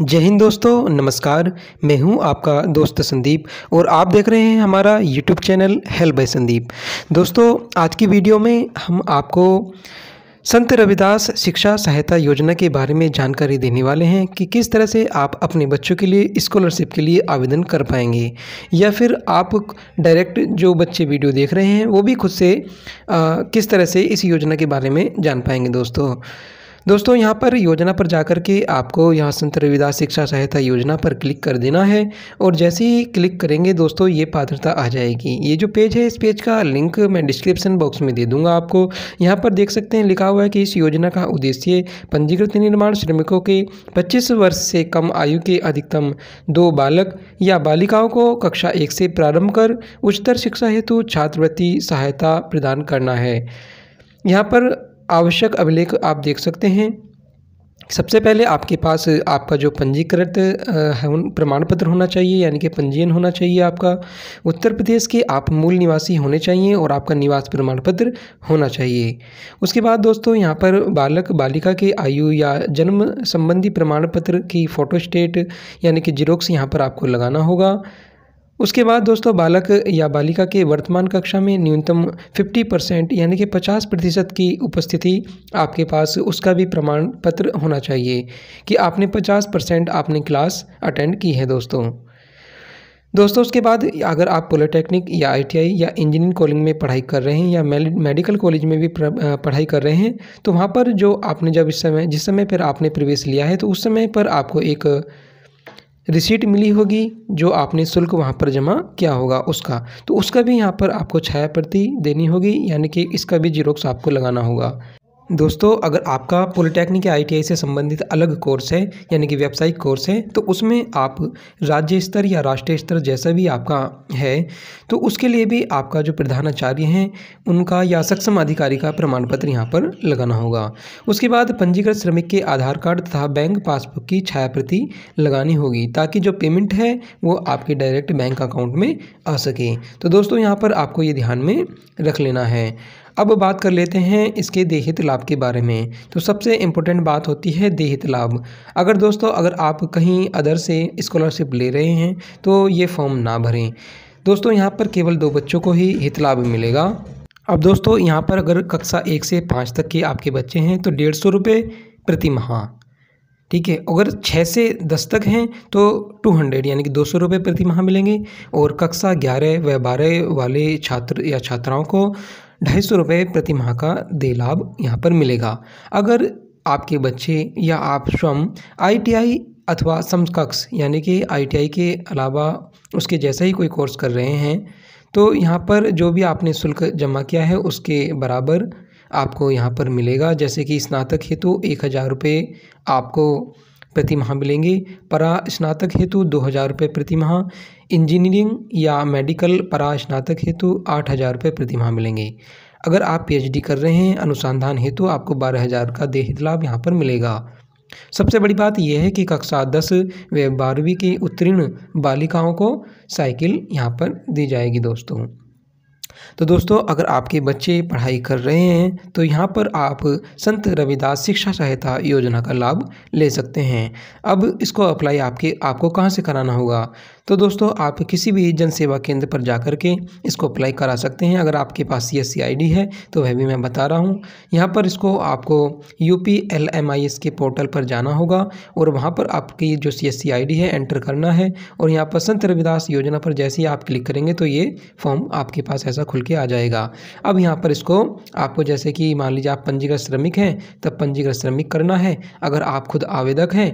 जय हिंद दोस्तों नमस्कार मैं हूं आपका दोस्त संदीप और आप देख रहे हैं हमारा YouTube channel help by Sandeep दोस्तों आज की वीडियो में हम आपको संत रविदास शिक्षा सहायता योजना के बारे में जानकारी देने वाले हैं कि किस तरह से आप अपने बच्चों के लिए स्कॉलरशिप के लिए आवेदन कर पाएंगे या फिर आप डायरेक्ट जो बच्चे वीडियो देख रहे हैं वो भी खुद से आ, किस तरह से इस योजना के बारे में जान पाएंगे दोस्तों दोस्तों यहाँ पर योजना पर जाकर के आपको यहाँ संत रविदास शिक्षा सहायता योजना पर क्लिक कर देना है और जैसे ही क्लिक करेंगे दोस्तों ये पात्रता आ जाएगी ये जो पेज है इस पेज का लिंक मैं डिस्क्रिप्शन बॉक्स में दे दूंगा आपको यहाँ पर देख सकते हैं लिखा हुआ है कि इस योजना का उद्देश्य पंजीकृत निर्माण श्रमिकों के पच्चीस वर्ष से कम आयु के अधिकतम दो बालक या बालिकाओं को कक्षा एक से प्रारंभ कर उच्चतर शिक्षा हेतु छात्रवृत्ति सहायता प्रदान करना है यहाँ पर आवश्यक अभिलेख आप देख सकते हैं सबसे पहले आपके पास आपका जो पंजीकृत प्रमाण पत्र होना चाहिए यानी कि पंजीयन होना चाहिए आपका उत्तर प्रदेश के आप मूल निवासी होने चाहिए और आपका निवास प्रमाण पत्र होना चाहिए उसके बाद दोस्तों यहाँ पर बालक बालिका के आयु या जन्म संबंधी प्रमाण पत्र की फ़ोटो स्टेट यानी कि जिरोक्स यहाँ पर आपको लगाना होगा उसके बाद दोस्तों बालक या बालिका के वर्तमान कक्षा में न्यूनतम 50 परसेंट यानी कि 50 प्रतिशत की उपस्थिति आपके पास उसका भी प्रमाण पत्र होना चाहिए कि आपने 50 परसेंट आपने क्लास अटेंड की है दोस्तों दोस्तों उसके बाद अगर आप पॉलिटेक्निक या आईटीआई या इंजीनियरिंग कॉलेज में पढ़ाई कर रहे हैं या मेडिकल कॉलेज में भी पढ़ाई कर रहे हैं तो वहाँ पर जो आपने जब इस समय जिस समय पर आपने प्रवेश लिया है तो उस समय पर आपको एक रिसीट मिली होगी जो आपने शुल्क वहाँ पर जमा किया होगा उसका तो उसका भी यहाँ पर आपको छाया प्रति देनी होगी यानी कि इसका भी जीरोक्स आपको लगाना होगा दोस्तों अगर आपका पॉलिटेक्निक या आईटीआई से संबंधित अलग कोर्स है यानी कि व्यावसायिक कोर्स है तो उसमें आप राज्य स्तर या राष्ट्रीय स्तर जैसा भी आपका है तो उसके लिए भी आपका जो प्रधानाचार्य हैं उनका या सक्षम अधिकारी का प्रमाण पत्र यहाँ पर लगाना होगा उसके बाद पंजीकृत श्रमिक के आधार कार्ड तथा बैंक पासबुक की छायाप्रति लगानी होगी ताकि जो पेमेंट है वो आपके डायरेक्ट बैंक अकाउंट में आ सके तो दोस्तों यहाँ पर आपको ये ध्यान में रख लेना है अब बात कर लेते हैं इसके देहित लाभ के बारे में तो सबसे इम्पोर्टेंट बात होती है देहित लाभ अगर दोस्तों अगर आप कहीं अदर से स्कॉलरशिप ले रहे हैं तो ये फॉर्म ना भरें दोस्तों यहाँ पर केवल दो बच्चों को ही हित लाभ मिलेगा अब दोस्तों यहाँ पर अगर कक्षा एक से पाँच तक के आपके बच्चे हैं तो डेढ़ सौ रुपये प्रति माह ठीक है अगर छः से दस तक हैं तो टू हंड्रेड यानी कि दो सौ रुपये प्रति माह मिलेंगे और कक्षा ग्यारह व बारह वाले छात्र या छात्राओं को ढाई सौ रुपये प्रति माह का दे लाभ यहाँ पर मिलेगा अगर आपके बच्चे या आप स्वयं आईटीआई अथवा समकक्ष यानी कि आईटीआई के अलावा उसके जैसा ही कोई कोर्स कर रहे हैं तो यहाँ पर जो भी आपने शुल्क जमा किया है उसके बराबर आपको यहाँ पर मिलेगा जैसे कि स्नातक हेतु तो एक हज़ार रुपये आपको प्रति माह मिलेंगे परा स्नातक हेतु दो हज़ार रुपये प्रति माह इंजीनियरिंग या मेडिकल परा स्नातक हेतु आठ हज़ार रुपये प्रति माह मिलेंगे अगर आप पीएचडी कर रहे हैं अनुसंधान हेतु आपको बारह हज़ार का देहित लाभ यहाँ पर मिलेगा सबसे बड़ी बात यह है कि कक्षा दस व बारहवीं की उत्तीर्ण बालिकाओं को साइकिल यहाँ पर दी जाएगी दोस्तों तो दोस्तों अगर आपके बच्चे पढ़ाई कर रहे हैं तो यहाँ पर आप संत रविदास शिक्षा सहायता योजना का लाभ ले सकते हैं अब इसको अप्लाई आपके आपको कहाँ से कराना होगा तो दोस्तों आप किसी भी जन सेवा केंद्र पर जा के इसको अप्लाई करा सकते हैं अगर आपके पास सी एस है तो वह भी मैं बता रहा हूँ यहाँ पर इसको आपको U P L M I S के पोर्टल पर जाना होगा और वहाँ पर आपकी जो सी एस है एंटर करना है और यहाँ पर संत रविदास योजना पर जैसे ही आप क्लिक करेंगे तो ये फॉर्म आपके पास ऐसा खुल के आ जाएगा अब यहाँ पर इसको आपको जैसे कि मान लीजिए आप पंजीकृत श्रमिक हैं तब पंजीकृत श्रमिक करना है अगर आप खुद आवेदक हैं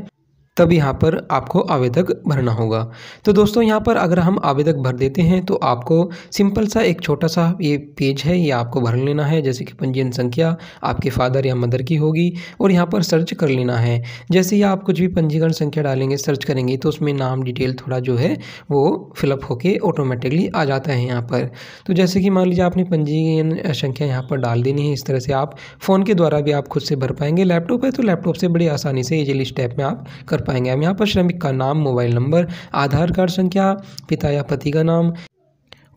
तब यहाँ पर आपको आवेदक भरना होगा तो दोस्तों यहाँ पर अगर हम आवेदक भर देते हैं तो आपको सिंपल सा एक छोटा सा ये पेज है ये आपको भर लेना है जैसे कि पंजीयन संख्या आपके फादर या मदर की होगी और यहाँ पर सर्च कर लेना है जैसे ही आप कुछ भी पंजीकरण संख्या डालेंगे सर्च करेंगे तो उसमें नाम डिटेल थोड़ा जो है वो फिलअप होके ऑटोमेटिकली आ जाता है यहाँ पर तो जैसे कि मान लीजिए आपने पंजीयन संख्या यहाँ पर डाल देनी है इस तरह से आप फ़ोन के द्वारा भी आप खुद से भर पाएंगे लैपटॉप है तो लैपटॉप से बड़ी आसानी से इजिली स्टेप में आप कर पाएंगे हम यहाँ पर श्रमिक का नाम मोबाइल नंबर आधार कार्ड संख्या पिता या पति का नाम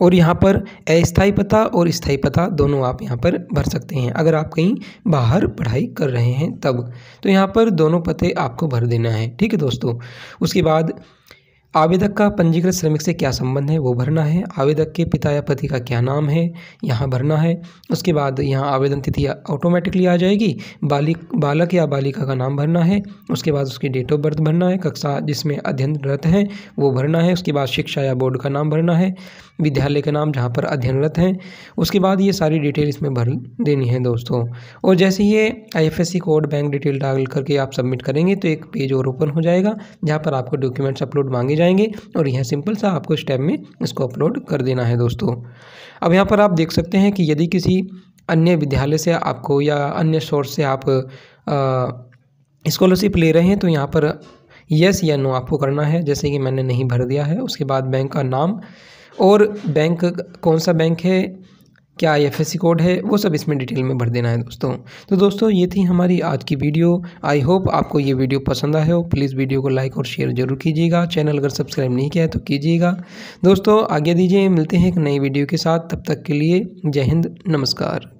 और यहाँ पर अस्थायी पता और स्थायी पता दोनों आप यहाँ पर भर सकते हैं अगर आप कहीं बाहर पढ़ाई कर रहे हैं तब तो यहाँ पर दोनों पते आपको भर देना है ठीक है दोस्तों उसके बाद आवेदक का पंजीकृत श्रमिक से क्या संबंध है वो भरना है आवेदक के पिता या पति का क्या नाम है यहाँ भरना है उसके बाद यहाँ आवेदन तिथि ऑटोमेटिकली आ जाएगी बालिक बालक या बालिका का नाम भरना है उसके बाद उसकी डेट ऑफ बर्थ भरना है कक्षा जिसमें अध्ययनरत हैं वो भरना है उसके बाद शिक्षा या बोर्ड का नाम भरना है विद्यालय का नाम जहाँ पर अध्ययनरत हैं उसके बाद ये सारी डिटेल इसमें भर देनी है दोस्तों और जैसे ये आई कोड बैंक डिटेल डाल करके आप सबमिट करेंगे तो एक पेज और ओपन हो जाएगा जहाँ पर आपको डॉक्यूमेंट्स अपलोड मांगे जाएंगे और यहाँ सिंपल सा आपको स्टेप में इसको अपलोड कर देना है दोस्तों अब यहाँ पर आप देख सकते हैं कि यदि किसी अन्य विद्यालय से आपको या अन्य सोर्स से आप स्कॉलरशिप ले रहे हैं तो यहाँ पर येस या नो आपको करना है जैसे कि मैंने नहीं भर दिया है उसके बाद बैंक का नाम और बैंक कौन सा बैंक है क्या आई एफ कोड है वो सब इसमें डिटेल में भर देना है दोस्तों तो दोस्तों ये थी हमारी आज की वीडियो आई होप आपको ये वीडियो पसंद आए हो प्लीज़ वीडियो को लाइक और शेयर जरूर कीजिएगा चैनल अगर सब्सक्राइब नहीं किया है तो कीजिएगा दोस्तों आगे दीजिए मिलते हैं एक नई वीडियो के साथ तब तक के लिए जय हिंद नमस्कार